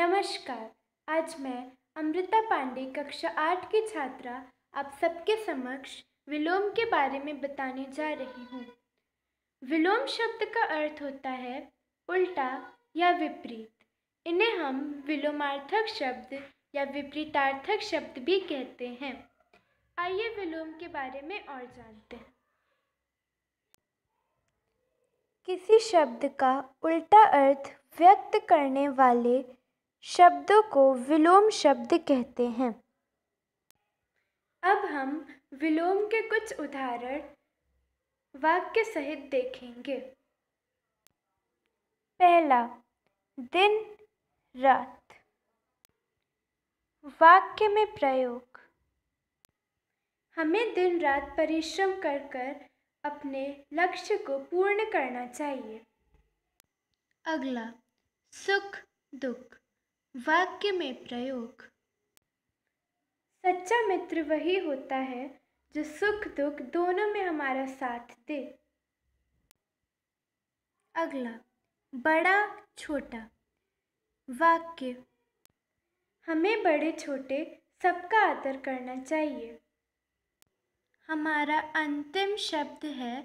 नमस्कार आज मैं अमृता पांडे कक्षा आठ की छात्रा आप सबके समक्ष विलोम के बारे में बताने जा रही हूँ विलोम शब्द का अर्थ होता है उल्टा या विपरीत इन्हें हम विलोमार्थक शब्द या विपरीतार्थक शब्द भी कहते हैं आइए विलोम के बारे में और जानते हैं किसी शब्द का उल्टा अर्थ व्यक्त करने वाले शब्दों को विलोम शब्द कहते हैं अब हम विलोम के कुछ उदाहरण वाक्य सहित देखेंगे पहला दिन रात वाक्य में प्रयोग हमें दिन रात परिश्रम कर कर अपने लक्ष्य को पूर्ण करना चाहिए अगला सुख दुख वाक्य में प्रयोग सच्चा मित्र वही होता है जो सुख दुख दोनों में हमारा साथ दे अगला बड़ा छोटा वाक्य हमें बड़े छोटे सबका आदर करना चाहिए हमारा अंतिम शब्द है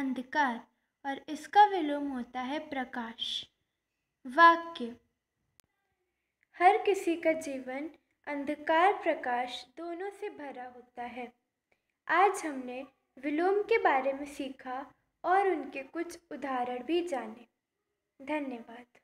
अंधकार और इसका विलोम होता है प्रकाश वाक्य हर किसी का जीवन अंधकार प्रकाश दोनों से भरा होता है आज हमने विलोम के बारे में सीखा और उनके कुछ उदाहरण भी जाने धन्यवाद